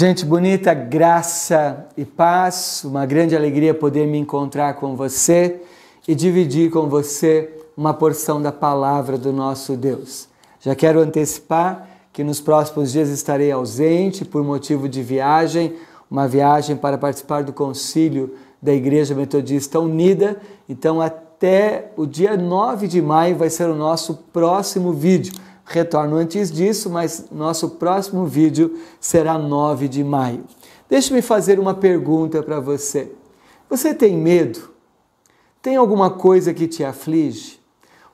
Gente bonita, graça e paz, uma grande alegria poder me encontrar com você e dividir com você uma porção da palavra do nosso Deus. Já quero antecipar que nos próximos dias estarei ausente por motivo de viagem, uma viagem para participar do concílio da Igreja Metodista Unida. Então, até o dia 9 de maio vai ser o nosso próximo vídeo retorno antes disso, mas nosso próximo vídeo será 9 de maio. Deixe-me fazer uma pergunta para você. Você tem medo? Tem alguma coisa que te aflige?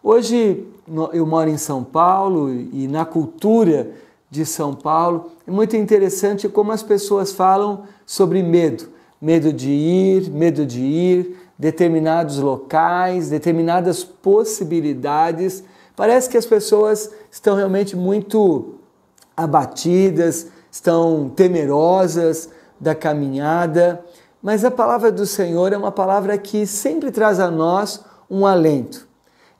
Hoje eu moro em São Paulo e na cultura de São Paulo é muito interessante como as pessoas falam sobre medo. Medo de ir, medo de ir, determinados locais, determinadas possibilidades Parece que as pessoas estão realmente muito abatidas, estão temerosas da caminhada, mas a palavra do Senhor é uma palavra que sempre traz a nós um alento.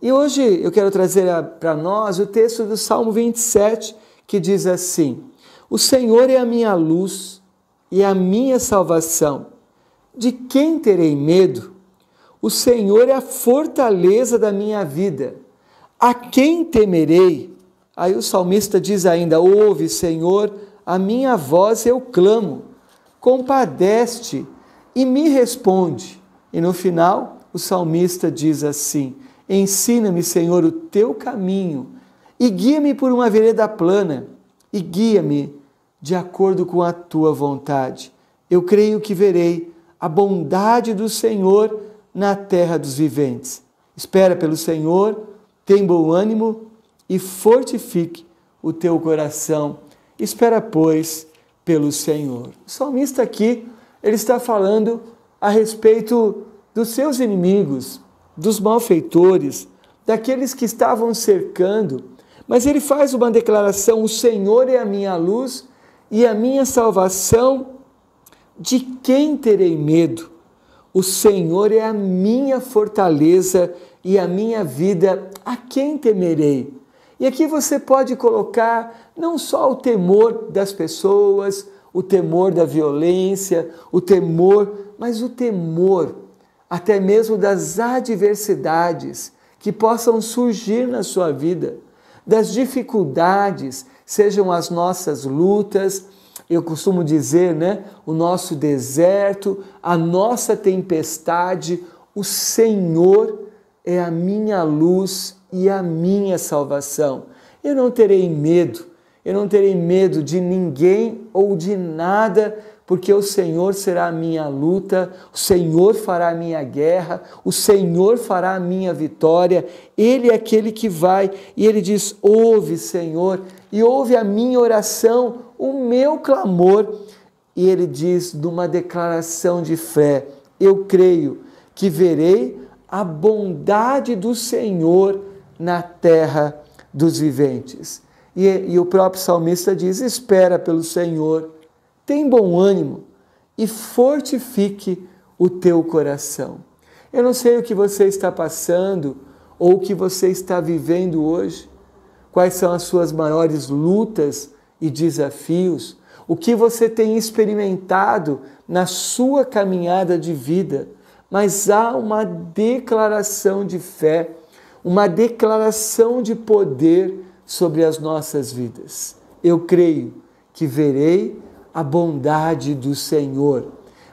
E hoje eu quero trazer para nós o texto do Salmo 27, que diz assim: O Senhor é a minha luz e a minha salvação. De quem terei medo? O Senhor é a fortaleza da minha vida a quem temerei? Aí o salmista diz ainda: Ouve, Senhor, a minha voz eu clamo, compadeste e me responde. E no final, o salmista diz assim: Ensina-me, Senhor, o teu caminho e guia-me por uma vereda plana e guia-me de acordo com a tua vontade. Eu creio que verei a bondade do Senhor na terra dos viventes. Espera pelo Senhor tem bom ânimo e fortifique o teu coração. Espera, pois, pelo Senhor. O salmista aqui, ele está falando a respeito dos seus inimigos, dos malfeitores, daqueles que estavam cercando. Mas ele faz uma declaração: O Senhor é a minha luz e a minha salvação. De quem terei medo? O Senhor é a minha fortaleza e a minha vida, a quem temerei? E aqui você pode colocar não só o temor das pessoas, o temor da violência, o temor, mas o temor até mesmo das adversidades que possam surgir na sua vida, das dificuldades, sejam as nossas lutas, eu costumo dizer, né, o nosso deserto, a nossa tempestade, o Senhor é a minha luz e a minha salvação. Eu não terei medo, eu não terei medo de ninguém ou de nada, porque o Senhor será a minha luta, o Senhor fará a minha guerra, o Senhor fará a minha vitória. Ele é aquele que vai e ele diz: Ouve, Senhor, e ouve a minha oração, o meu clamor. E ele diz, numa declaração de fé: Eu creio que verei a bondade do Senhor na terra dos viventes. E, e, o próprio salmista diz: Espera pelo Senhor, tem bom ânimo e fortifique o teu coração. Eu não sei o que você está passando ou o que você está vivendo hoje, quais são as suas maiores lutas e desafios, o que você tem experimentado na sua caminhada de vida mas há uma declaração de fé, uma declaração de poder sobre as nossas vidas. Eu creio que verei a bondade do Senhor.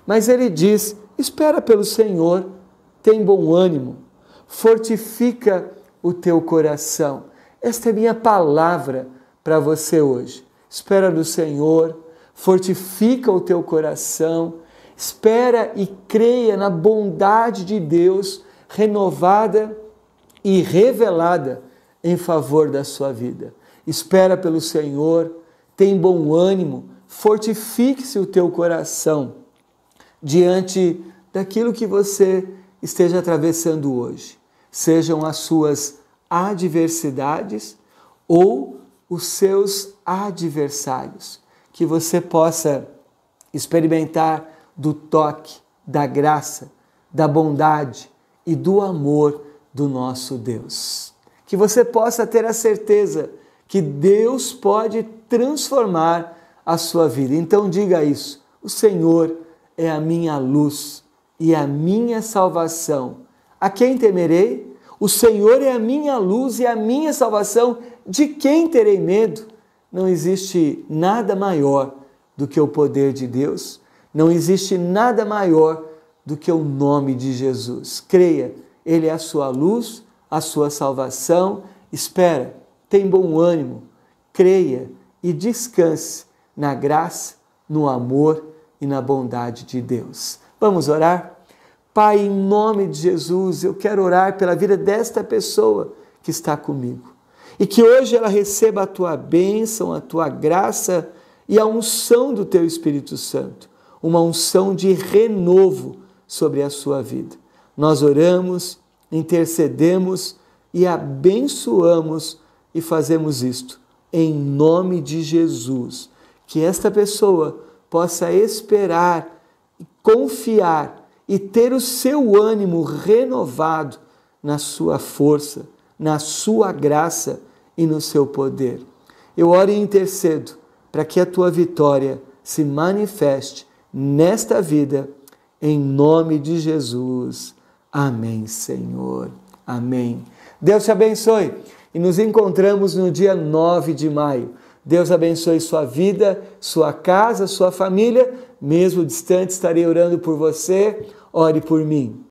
Mas ele diz: espera pelo Senhor, tem bom ânimo, fortifica o teu coração. Esta é minha palavra para você hoje. Espera no Senhor, fortifica o teu coração Espera e creia na bondade de Deus renovada e revelada em favor da sua vida. Espera pelo Senhor, tem bom ânimo, fortifique-se o teu coração diante daquilo que você esteja atravessando hoje, sejam as suas adversidades ou os seus adversários, que você possa experimentar do toque, da graça, da bondade e do amor do nosso Deus. Que você possa ter a certeza que Deus pode transformar a sua vida. Então diga isso: o Senhor é a minha luz e a minha salvação. A quem temerei? O Senhor é a minha luz e a minha salvação. De quem terei medo? Não existe nada maior do que o poder de Deus não existe nada maior do que o nome de Jesus. Creia, Ele é a sua luz, a sua salvação. Espera, tem bom ânimo, creia e descanse na graça, no amor e na bondade de Deus. Vamos orar? Pai, em nome de Jesus, eu quero orar pela vida desta pessoa que está comigo. E que hoje ela receba a tua bênção, a tua graça e a unção do teu Espírito Santo uma unção de renovo sobre a sua vida. Nós oramos, intercedemos e abençoamos e fazemos isto em nome de Jesus. Que esta pessoa possa esperar, confiar e ter o seu ânimo renovado na sua força, na sua graça e no seu poder. Eu oro e intercedo para que a tua vitória se manifeste nesta vida, em nome de Jesus. Amém, Senhor. Amém. Deus te abençoe e nos encontramos no dia 9 de maio. Deus abençoe sua vida, sua casa, sua família. Mesmo distante, estarei orando por você. Ore por mim.